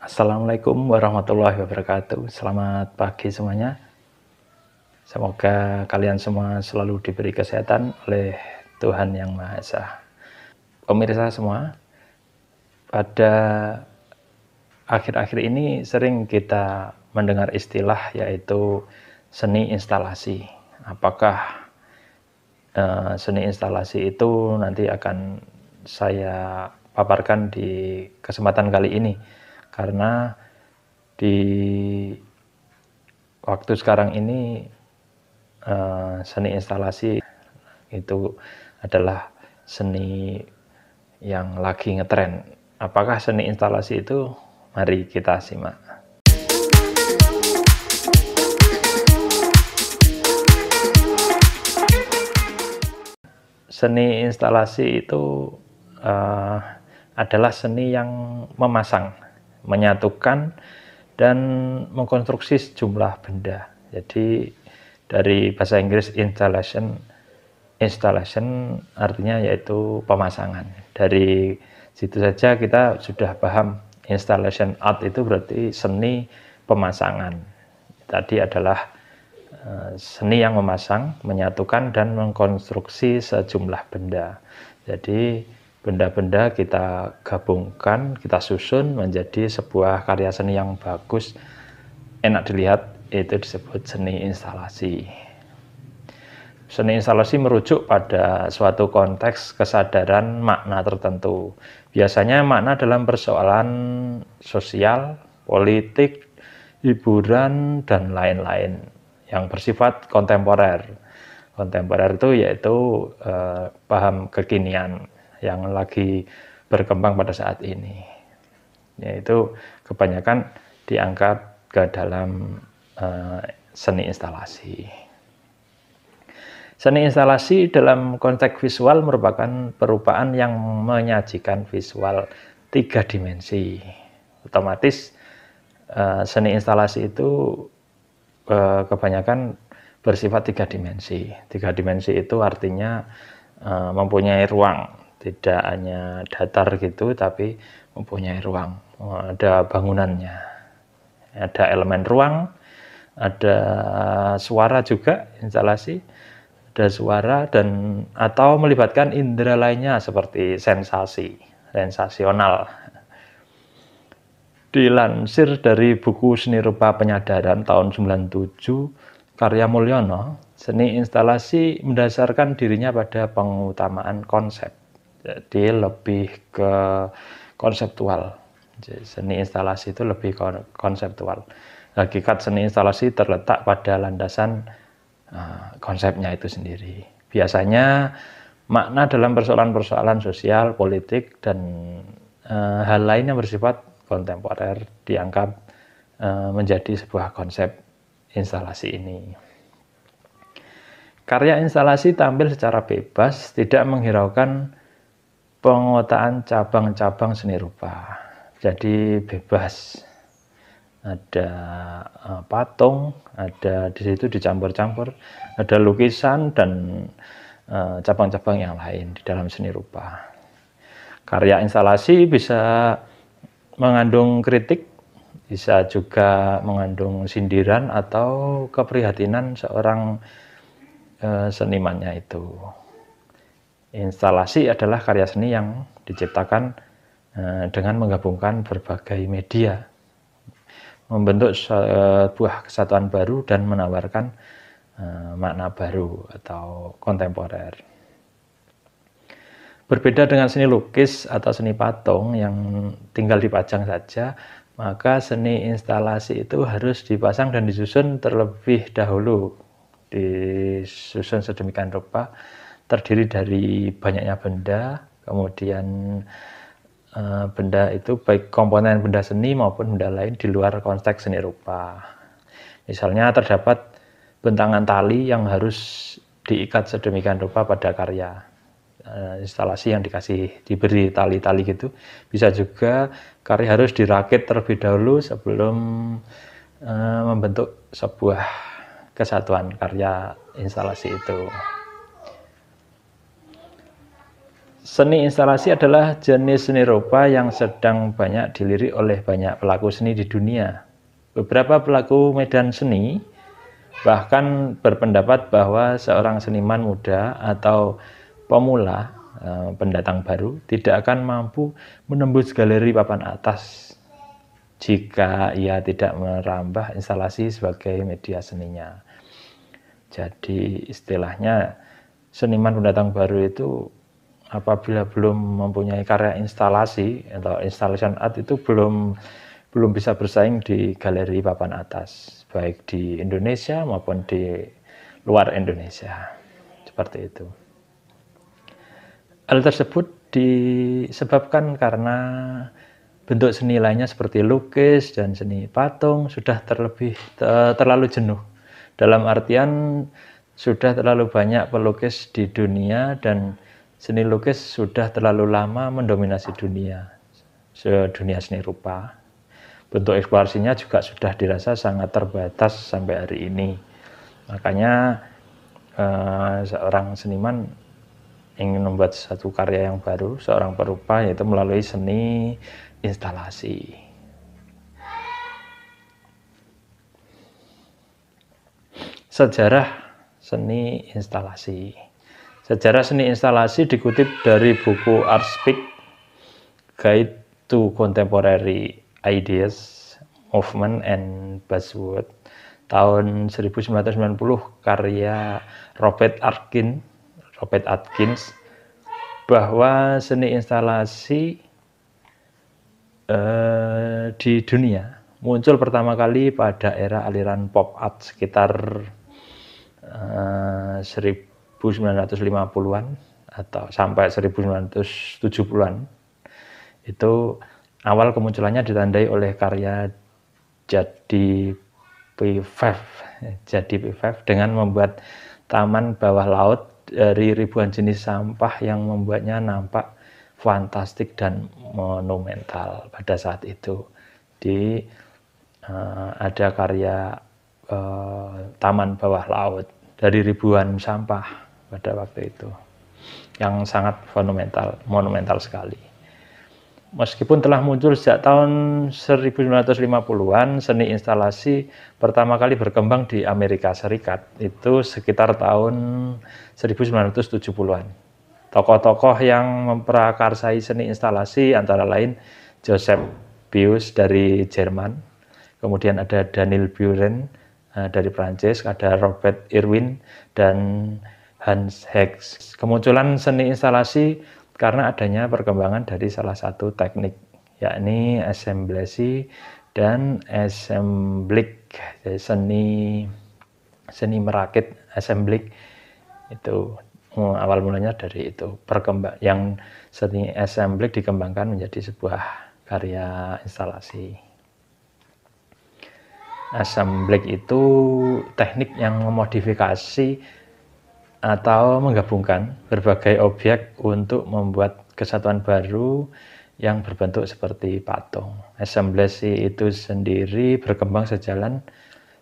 Assalamualaikum warahmatullahi wabarakatuh. Selamat pagi semuanya. Semoga kalian semua selalu diberi kesehatan oleh Tuhan Yang Maha Esa. Pemirsa semua, pada akhir-akhir ini sering kita mendengar istilah yaitu seni instalasi. Apakah Eh, seni instalasi itu nanti akan saya paparkan di kesempatan kali ini karena di waktu sekarang ini eh, seni instalasi itu adalah seni yang lagi ngetren. Apakah seni instalasi itu? Mari kita simak. seni instalasi itu uh, adalah seni yang memasang, menyatukan, dan mengkonstruksi sejumlah benda. Jadi dari bahasa Inggris installation, installation artinya yaitu pemasangan. Dari situ saja kita sudah paham installation art itu berarti seni pemasangan. Tadi adalah Eh, seni yang memasang, menyatukan, dan mengkonstruksi sejumlah benda. Jadi benda-benda kita gabungkan, kita susun menjadi sebuah karya seni yang bagus, enak dilihat, itu disebut seni instalasi. Seni instalasi merujuk pada suatu konteks kesadaran makna tertentu. Biasanya makna dalam persoalan sosial, politik, hiburan, dan lain-lain yang bersifat kontemporer. Kontemporer itu yaitu uh, paham kekinian yang lagi berkembang pada saat ini. Yaitu kebanyakan diangkat ke dalam uh, seni instalasi. Seni instalasi dalam konteks visual merupakan perupaan yang menyajikan visual tiga dimensi. Otomatis eh, seni instalasi itu Eh, kebanyakan bersifat tiga dimensi. Tiga dimensi itu artinya eh, mempunyai ruang, tidak hanya datar gitu, tapi mempunyai ruang. Eh, ada bangunannya, ada elemen ruang, ada suara juga instalasi, ada suara dan atau melibatkan indera lainnya seperti sensasi, sensasional Dilansir dari buku Seni Rupa Penyadaran tahun 97, karya Mulyono, seni instalasi mendasarkan dirinya pada pengutamaan konsep. Jadi lebih ke konseptual. Jadi, seni instalasi itu lebih konseptual. Hakikat seni instalasi terletak pada landasan uh, konsepnya itu sendiri. Biasanya makna dalam persoalan-persoalan sosial, politik, dan uh, hal lain yang bersifat kontemporer dianggap uh, menjadi sebuah konsep instalasi ini. Karya instalasi tampil secara bebas, tidak menghiraukan pengotaan cabang-cabang seni rupa. Jadi bebas. Ada uh, patung, ada di situ dicampur-campur, ada lukisan dan cabang eh, cabang-cabang yang lain di dalam seni rupa. Karya instalasi bisa mengandung kritik, bisa juga mengandung sindiran atau keprihatinan seorang e, senimannya itu. Instalasi adalah karya seni yang diciptakan e, dengan menggabungkan berbagai media, membentuk sebuah eh, kesatuan baru dan menawarkan e, makna baru atau kontemporer. Berbeda dengan seni lukis atau seni patung yang tinggal dipajang saja, maka seni instalasi itu harus dipasang dan disusun terlebih dahulu. Disusun sedemikian rupa, terdiri dari banyaknya benda, kemudian eh, benda itu baik komponen benda seni maupun benda lain di luar konteks seni rupa. Misalnya terdapat bentangan tali yang harus diikat sedemikian rupa pada karya. Eh, instalasi yang dikasih diberi tali-tali gitu bisa juga kari harus dirakit terlebih dahulu sebelum uh, membentuk sebuah kesatuan karya instalasi itu seni instalasi adalah jenis seni rupa yang sedang banyak dilirik oleh banyak pelaku seni di dunia beberapa pelaku medan seni bahkan berpendapat bahwa seorang seniman muda atau pemula, eh, pendatang baru, tidak akan mampu menembus galeri papan atas jika ia tidak merambah instalasi sebagai media seninya. Jadi istilahnya seniman pendatang baru itu apabila belum mempunyai karya instalasi atau installation art itu belum belum bisa bersaing di galeri papan atas baik di Indonesia maupun di luar Indonesia seperti itu. Hal tersebut disebabkan karena bentuk seni lainnya seperti lukis dan seni patung sudah terlebih terlalu jenuh. Dalam artian sudah terlalu banyak pelukis di dunia dan seni lukis sudah terlalu lama mendominasi dunia. Dunia seni rupa. Bentuk eksplorasinya juga sudah dirasa sangat terbatas sampai hari ini. Makanya eh, seorang seniman ingin membuat satu karya yang baru seorang perupa yaitu melalui seni instalasi. Sejarah seni instalasi. Sejarah seni instalasi dikutip dari buku Artspeak Guide to Contemporary Ideas, Movement and Buzzword tahun 1990 karya Robert Arkin Robert Atkins bahwa seni instalasi eh, di dunia muncul pertama kali pada era aliran pop art sekitar eh, 1950-an atau sampai 1970-an. Itu awal kemunculannya ditandai oleh karya jadi P5 jadi P5 dengan membuat taman bawah laut dari ribuan jenis sampah yang membuatnya nampak fantastik dan monumental pada saat itu. Di uh, ada karya uh, taman bawah laut dari ribuan sampah pada waktu itu yang sangat monumental, monumental sekali. Meskipun telah muncul sejak tahun 1950-an, seni instalasi pertama kali berkembang di Amerika Serikat itu sekitar tahun 1970-an. Tokoh-tokoh yang memprakarsai seni instalasi antara lain Joseph Bius dari Jerman, kemudian ada Daniel Buren eh, dari Prancis, ada Robert Irwin dan Hans Hex. Kemunculan seni instalasi karena adanya perkembangan dari salah satu teknik yakni assemblasi dan assemblik jadi seni seni merakit assemblik itu awal mulanya dari itu perkembang yang seni assemblik dikembangkan menjadi sebuah karya instalasi assemblik itu teknik yang memodifikasi atau menggabungkan berbagai objek untuk membuat kesatuan baru yang berbentuk seperti patung. Assemblage itu sendiri berkembang sejalan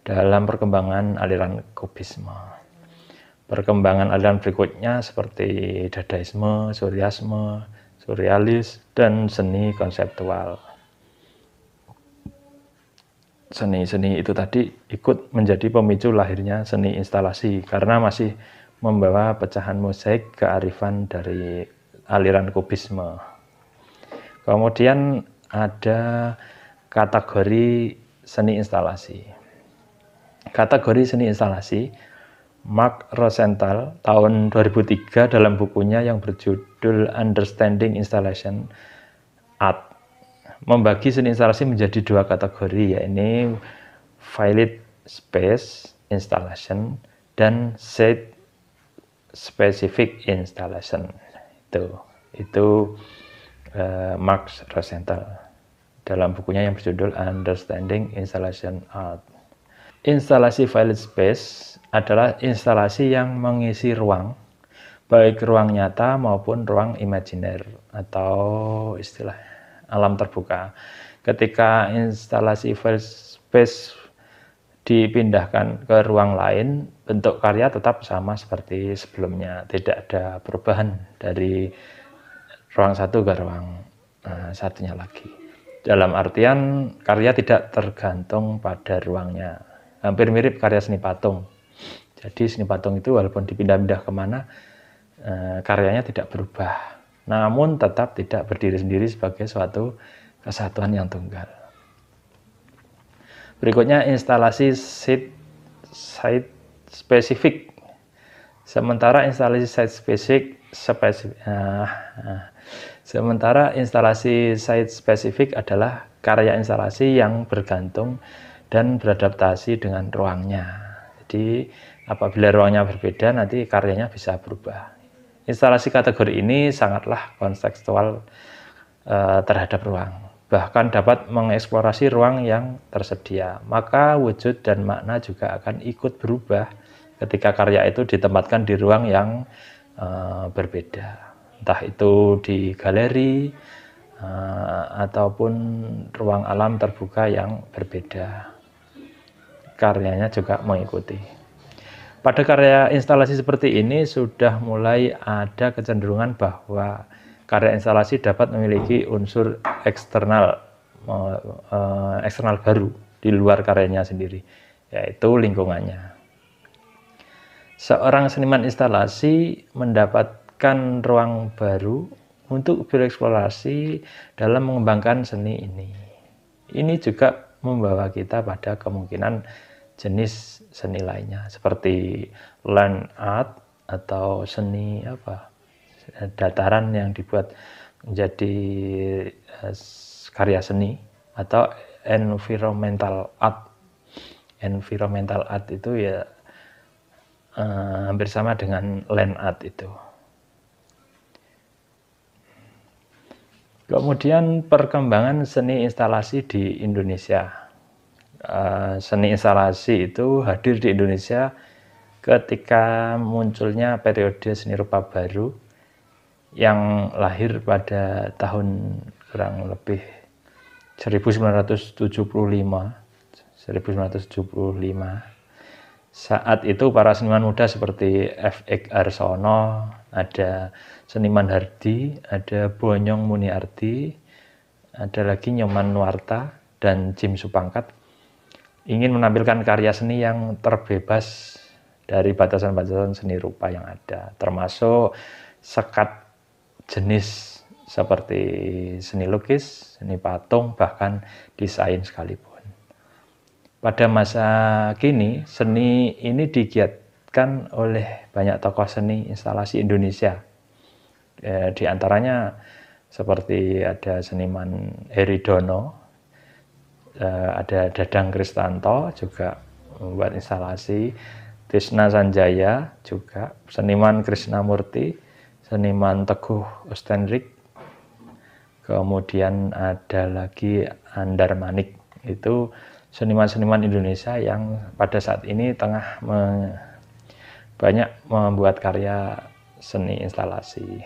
dalam perkembangan aliran kubisme. Perkembangan aliran berikutnya seperti dadaisme, surrealisme, surrealis, dan seni konseptual. Seni-seni itu tadi ikut menjadi pemicu lahirnya seni instalasi karena masih membawa pecahan mosaik kearifan dari aliran kubisme. Kemudian ada kategori seni instalasi. Kategori seni instalasi Mark Rosenthal tahun 2003 dalam bukunya yang berjudul Understanding Installation Art membagi seni instalasi menjadi dua kategori yaitu valid space installation dan set specific installation itu itu uh, eh, Marx Rosenthal dalam bukunya yang berjudul Understanding Installation Art. Instalasi file space adalah instalasi yang mengisi ruang baik ruang nyata maupun ruang imajiner atau istilah alam terbuka. Ketika instalasi file space dipindahkan ke ruang lain, bentuk karya tetap sama seperti sebelumnya, tidak ada perubahan dari ruang satu ke ruang uh, satunya lagi. Dalam artian karya tidak tergantung pada ruangnya, hampir mirip karya seni patung. Jadi seni patung itu walaupun dipindah-pindah kemana, uh, karyanya tidak berubah, namun tetap tidak berdiri sendiri sebagai suatu kesatuan yang tunggal. Berikutnya instalasi site site spesifik. Sementara instalasi site spesifik spesifik Nah, nah. Sementara instalasi site spesifik adalah karya instalasi yang bergantung dan beradaptasi dengan ruangnya. Jadi apabila ruangnya berbeda nanti karyanya bisa berubah. Instalasi kategori ini sangatlah kontekstual eh, terhadap ruang bahkan dapat mengeksplorasi ruang yang tersedia. Maka wujud dan makna juga akan ikut berubah ketika karya itu ditempatkan di ruang yang uh, berbeda. Entah itu di galeri uh, ataupun ruang alam terbuka yang berbeda. Karyanya juga mengikuti. Pada karya instalasi seperti ini sudah mulai ada kecenderungan bahwa karya instalasi dapat memiliki unsur eksternal e, eksternal baru di luar karyanya sendiri, yaitu lingkungannya. Seorang seniman instalasi mendapatkan ruang baru untuk bereksplorasi dalam mengembangkan seni ini. Ini juga membawa kita pada kemungkinan jenis seni lainnya seperti land art atau seni apa Eh, dataran yang dibuat menjadi eh, karya seni atau environmental art. Environmental art itu ya eh, hampir sama dengan land art itu. Kemudian perkembangan seni instalasi di Indonesia. Eh, seni instalasi itu hadir di Indonesia ketika munculnya periode seni rupa baru yang lahir pada tahun kurang lebih 1975 1975 saat itu para seniman muda seperti F.X. Arsono, ada seniman Hardi, ada Bonyong Muniarti, ada lagi Nyoman Nuarta dan Jim Supangkat ingin menampilkan karya seni yang terbebas dari batasan-batasan seni rupa yang ada, termasuk sekat jenis seperti seni lukis, seni patung, bahkan desain sekalipun. Pada masa kini, seni ini digiatkan oleh banyak tokoh seni instalasi Indonesia. E, di antaranya seperti ada seniman Heridono, e, ada Dadang Kristanto juga membuat instalasi, Tisna Sanjaya juga, seniman Murti, seniman Teguh Ustenrik kemudian ada lagi Andar Manik itu seniman-seniman Indonesia yang pada saat ini tengah me banyak membuat karya seni instalasi.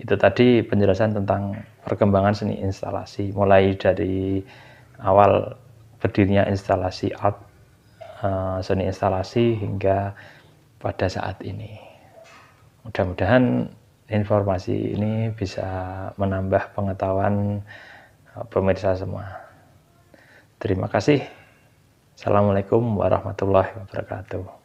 Itu tadi penjelasan tentang perkembangan seni instalasi, mulai dari awal berdirinya instalasi art, eh, seni instalasi hingga pada saat ini mudah-mudahan informasi ini bisa menambah pengetahuan uh, pemirsa semua. Terima kasih. Assalamualaikum warahmatullahi wabarakatuh.